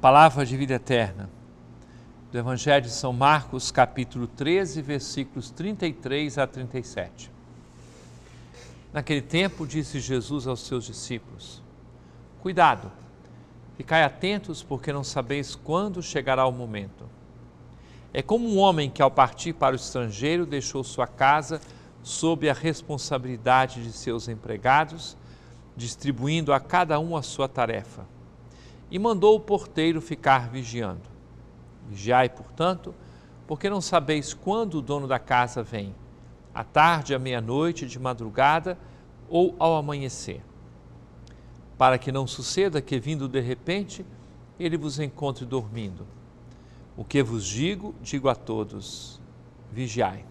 Palavra de vida eterna. Do Evangelho de São Marcos, capítulo 13, versículos 33 a 37. Naquele tempo, disse Jesus aos seus discípulos: Cuidado, ficai atentos, porque não sabeis quando chegará o momento. É como um homem que, ao partir para o estrangeiro, deixou sua casa sob a responsabilidade de seus empregados, distribuindo a cada um a sua tarefa e mandou o porteiro ficar vigiando. Vigiai, portanto, porque não sabeis quando o dono da casa vem, à tarde, à meia-noite, de madrugada ou ao amanhecer. Para que não suceda que, vindo de repente, ele vos encontre dormindo. O que vos digo, digo a todos: vigiai.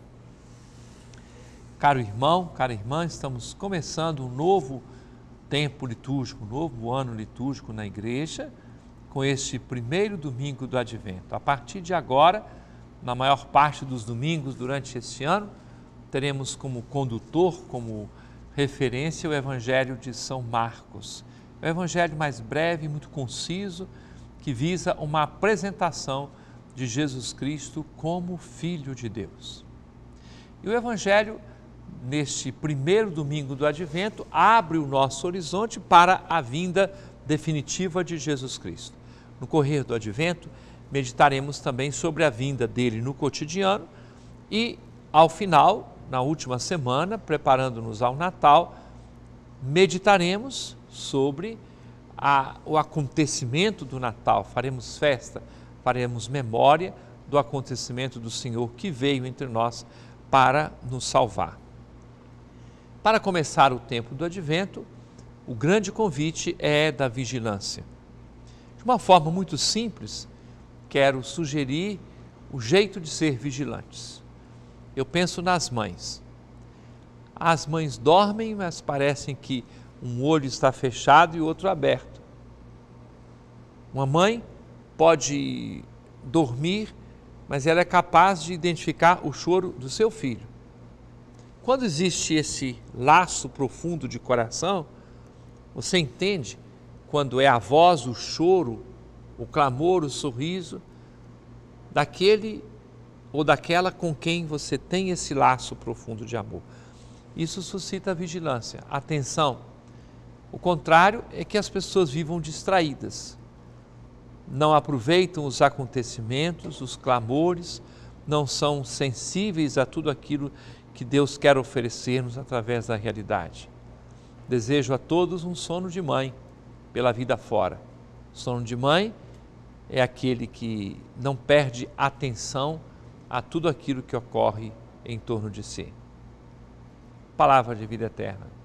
Caro irmão, cara irmã, estamos começando um novo tempo litúrgico, novo ano litúrgico na igreja, com este primeiro domingo do Advento. A partir de agora, na maior parte dos domingos durante este ano, teremos como condutor, como referência, o Evangelho de São Marcos. o é evangelho mais breve, muito conciso, que visa uma apresentação de Jesus Cristo como Filho de Deus. E o Evangelho neste primeiro domingo do Advento, abre o nosso horizonte para a vinda definitiva de Jesus Cristo. No correr do Advento, meditaremos também sobre a vinda dele no cotidiano e, ao final, na última semana, preparando-nos ao Natal, meditaremos sobre a, o acontecimento do Natal. Faremos festa, faremos memória do acontecimento do Senhor que veio entre nós para nos salvar. Para começar o tempo do advento, o grande convite é da vigilância. De uma forma muito simples, quero sugerir o jeito de ser vigilantes. Eu penso nas mães. As mães dormem, mas parecem que um olho está fechado e o outro aberto. Uma mãe pode dormir, mas ela é capaz de identificar o choro do seu filho. Quando existe esse laço profundo de coração, você entende quando é a voz, o choro, o clamor, o sorriso daquele ou daquela com quem você tem esse laço profundo de amor. Isso suscita vigilância, atenção. O contrário é que as pessoas vivam distraídas, não aproveitam os acontecimentos, os clamores, não são sensíveis a tudo aquilo que Deus quer oferecer-nos através da realidade. Desejo a todos um sono de mãe pela vida fora. Sono de mãe é aquele que não perde atenção a tudo aquilo que ocorre em torno de si. Palavra de vida eterna.